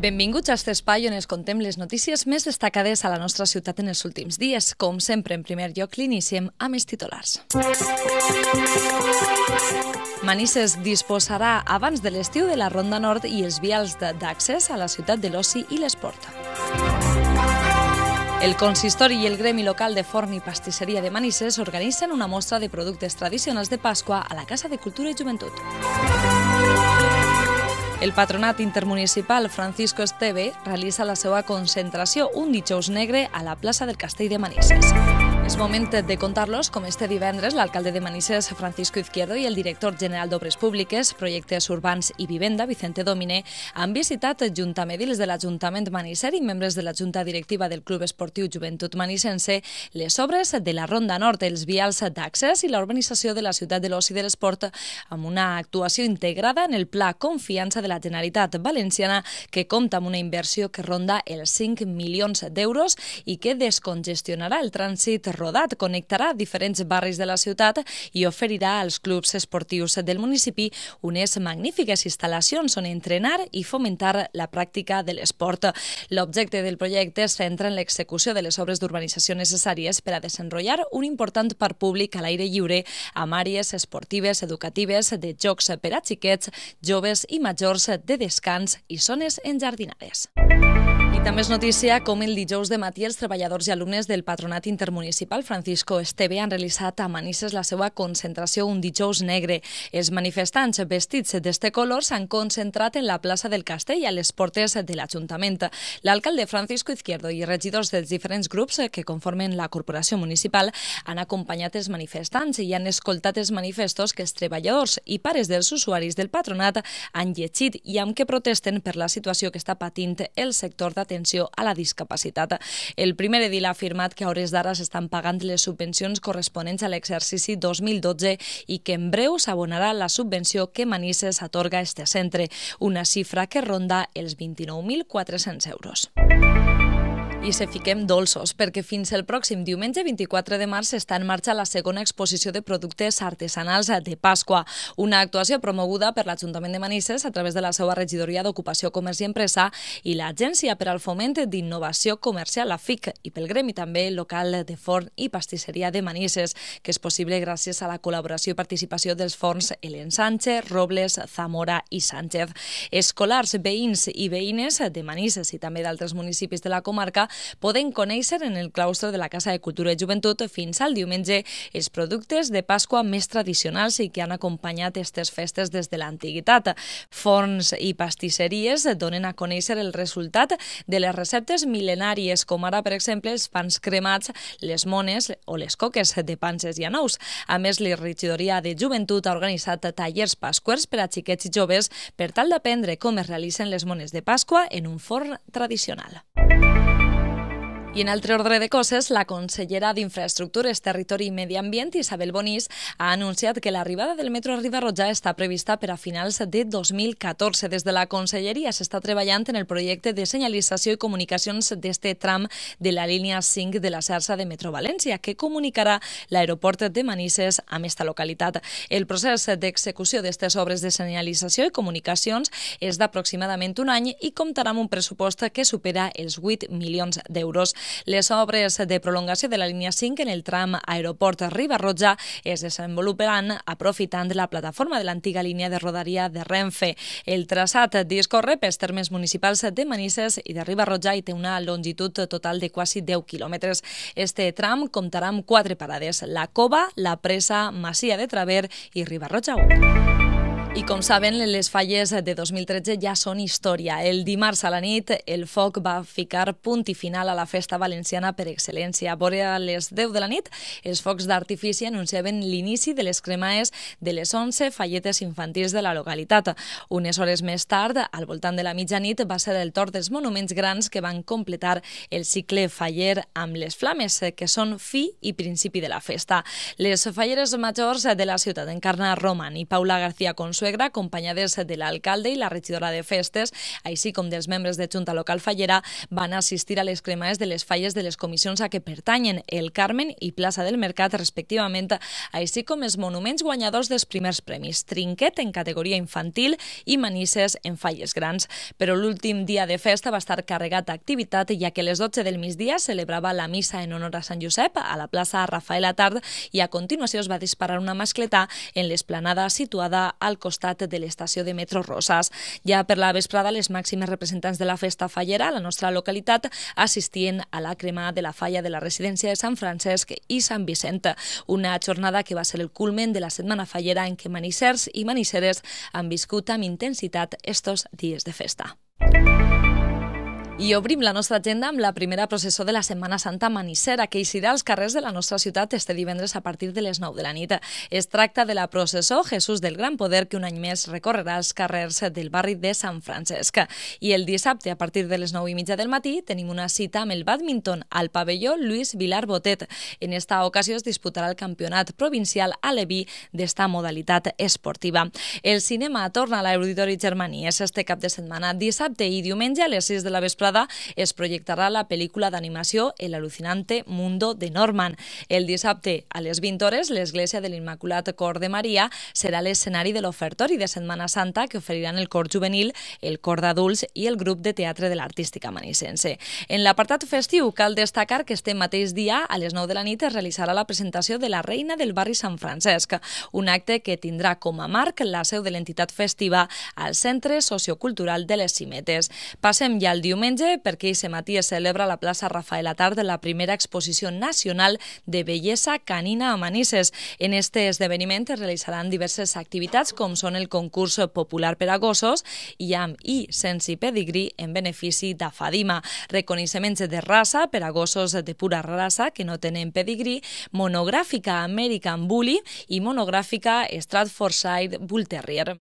Benvinguts a este espai on es contem les notícies més destacades a la nostra ciutat en els últims dies. Com sempre, en primer lloc, l'iniciem amb els titulars. Manises disposarà abans de l'estiu de la Ronda Nord i els vials d'accés a la ciutat de l'oci i l'esport. El consistori i el gremi local de Forn i Pastisseria de Manises organitzen una mostra de productes tradicionals de Pasqua a la Casa de Cultura i Joventut. El Patronat Intermunicipal Francisco Esteve realitza la seva concentració un dijous negre a la plaça del Castell de Manises. És moment de contar-los com este divendres l'alcalde de Manises, Francisco Izquierdo, i el director general d'Obres Públiques, Projectes Urbans i Vivenda, Vicente Domine, han visitat juntament dins de l'Ajuntament Maniser i membres de la Junta Directiva del Club Esportiu Joventut Manisense les obres de la Ronda Nord, els vials d'accés i la urbanització de la ciutat de l'oci de l'esport amb una actuació integrada en el Pla Confiança de la Generalitat Valenciana que compta amb una inversió que ronda els 5 milions d'euros i que descongestionarà el trànsit rodat connectarà diferents barris de la ciutat i oferirà als clubs esportius del municipi unes magnífiques instal·lacions on entrenar i fomentar la pràctica de l'esport. L'objecte del projecte es centra en l'execució de les obres d'urbanització necessàries per a desenrotllar un important parc públic a l'aire lliure amb àrees esportives, educatives, de jocs per a xiquets, joves i majors de descans i zones enjardinades. Música també és notícia com el dijous de matí els treballadors i alumnes del Patronat Intermunicipal Francisco Esteve han realitzat a Manises la seva concentració un dijous negre. Els manifestants vestits d'este color s'han concentrat en la plaça del Castell a les portes de l'Ajuntament. L'alcalde Francisco Izquierdo i regidors dels diferents grups que conformen la corporació municipal han acompanyat els manifestants i han escoltat els manifestos que els treballadors i pares dels usuaris del Patronat han llegit i amb què protesten per la situació que està patint el sector d'atenció l'atenció a la discapacitat. El primer edil ha afirmat que a hores d'ara s'estan pagant les subvencions corresponents a l'exercici 2012 i que en breu s'abonarà la subvenció que Manises atorga a este centre, una xifra que ronda els 29.400 euros. I se fiquem dolços, perquè fins el pròxim diumenge 24 de març està en marxa la segona exposició de productes artesanals de Pasqua, una actuació promoguda per l'Ajuntament de Manises a través de la seva regidoria d'Ocupació, Comerç i Empresa i l'Agència per al Foment d'Innovació Comercial, la FIC, i pel gremi també local de forn i pastisseria de Manises, que és possible gràcies a la col·laboració i participació dels forns Elen Sánchez, Robles, Zamora i Sánchez. Escolars, veïns i veïnes de Manises i també d'altres municipis de la comarca poden conèixer en el claustre de la Casa de Cultura i Joventut fins al diumenge els productes de Pasqua més tradicionals i que han acompanyat aquestes festes des de l'antiguitat. Forns i pastisseries donen a conèixer el resultat de les receptes mil·lenàries, com ara, per exemple, els pans cremats, les mones o les coques de panses i anous. A més, regidoria de Joventut ha organitzat tallers pasquers per a xiquets i joves per tal d'aprendre com es realitzen les mones de Pasqua en un forn tradicional. Música i en altre ordre de coses, la consellera d'Infraestructures, Territori i Medi Ambient, Isabel Bonís, ha anunciat que l'arribada del metro a Ribarroja està prevista per a finals de 2014. Des de la conselleria s'està treballant en el projecte de senyalització i comunicacions d'este tram de la línia 5 de la xarxa de Metro València, que comunicarà l'aeroport de Manises amb esta localitat. El procés d'execució d'aquestes obres de senyalització i comunicacions és d'aproximadament un any i comptarà amb un pressupost que supera els 8 milions d'euros. Les obres de prolongació de la línia 5 en el tram aeroport Riba-Roja es desenvoluparan aprofitant la plataforma de l'antiga línia de rodaria de Renfe. El traçat discorre pels termes municipals de Manises i de Riba-Roja i té una longitud total de quasi 10 quilòmetres. Este tram comptarà amb quatre parades, la Cova, la Presa, Masia de Traver i Riba-Roja 1. I com saben, les falles de 2013 ja són història. El dimarts a la nit, el foc va ficar punt i final a la festa valenciana per excel·lència. A vore a les 10 de la nit, els focs d'artifici anunciaven l'inici de les cremaes de les 11 falletes infantils de la localitat. Unes hores més tard, al voltant de la mitjanit, va ser el torn dels monuments grans que van completar el cicle faller amb les flames, que són fi i principi de la festa. Les falleres majors de la ciutat encarna Roman i Paula García Consol suegra, acompanyades de l'alcalde i la regidora de festes, així com dels membres de Junta Local Fallera, van assistir a les cremades de les falles de les comissions a què pertanyen el Carmen i Plaça del Mercat, respectivament, així com els monuments guanyadors dels primers premis, Trinquet en categoria infantil i Manises en falles grans. Però l'últim dia de festa va estar carregat d'activitat, ja que a les 12 del migdia celebrava la missa en honor a Sant Josep a la plaça Rafael Atard i a continuació es va disparar una mascletà en l'esplanada situada al costat costat de l'estació de metro Roses. Ja per la vesprada, les màximes representants de la festa fallera a la nostra localitat assistien a la crema de la falla de la residència de Sant Francesc i Sant Vicent, una jornada que va ser el culmen de la setmana fallera en què manissers i maniceres han viscut amb intensitat estos dies de festa. I obrim la nostra agenda amb la primera processó de la Setmana Santa Manissera, que eixirà als carrers de la nostra ciutat este divendres a partir de les 9 de la nit. Es tracta de la processó Jesús del Gran Poder, que un any més recorrerà els carrers del barri de Sant Francesc. I el dissabte, a partir de les 9 i mitja del matí, tenim una cita amb el badminton al pavelló Lluís Vilar Botet. En esta ocasió es disputarà el campionat provincial a Leví d'esta modalitat esportiva. El cinema torna a l'Auditori És este cap de setmana, dissabte i diumenge a les 6 de la vesprada temporada es projectarà la pel·lícula d'animació El alucinante mundo de Norman. El dissabte a les 20 hores, l'Església de l'Immaculat Cor de Maria serà l'escenari de l'ofertori de Setmana Santa que oferiran el cor juvenil, el cor d'adults i el grup de teatre de l'artística manicense. En l'apartat festiu cal destacar que este mateix dia, a les 9 de la nit, es realitzarà la presentació de la Reina del barri Sant Francesc, un acte que tindrà com a marc la seu de l'entitat festiva al Centre Sociocultural de les Cimetes. Passem ja al diumenge diumenge, perquè aquest matí es celebra a la plaça Rafael Atard la primera exposició nacional de bellesa canina a Manises. En aquest esdeveniment es realitzaran diverses activitats, com són el concurs popular per a gossos i amb i sense pedigrí en benefici de Fadima, reconeixements de raça per a gossos de pura raça que no tenen pedigrí, monogràfica American Bully i monogràfica Stratfordshire Bull Terrier.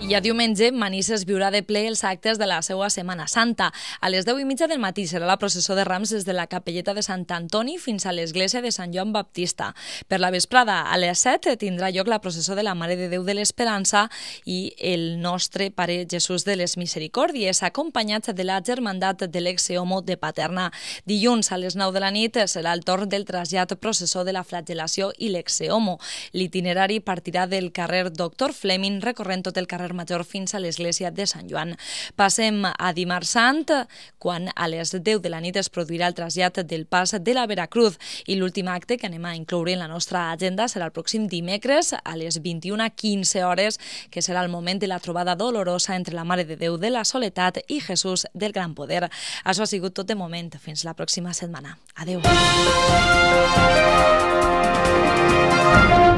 I a diumenge, Manises viurà de ple els actes de la seva Setmana Santa. A les 10 i mitja del matí serà la processó de rams des de la capelleta de Sant Antoni fins a l'església de Sant Joan Baptista. Per la vesprada, a les 7, tindrà lloc la processó de la Mare de Déu de l'Esperança i el nostre Pare Jesús de les Misericòrdies, acompanyats de la germandat de l'exeomo de Paterna. Dilluns, a les 9 de la nit, serà el torn del trasllat processó de la flagelació i l'exeomo. L'itinerari partirà del carrer Doctor Fleming, recorrent tot el carrer carrer Major fins a l'església de Sant Joan. Passem a dimarts sant, quan a les 10 de la nit es produirà el trasllat del pas de la Veracruz i l'últim acte que anem a incloure en la nostra agenda serà el pròxim dimecres a les 21.15 hores, que serà el moment de la trobada dolorosa entre la Mare de Déu de la Soledat i Jesús del Gran Poder. Això ha sigut tot de moment. Fins la pròxima setmana. Adeu. Thank you.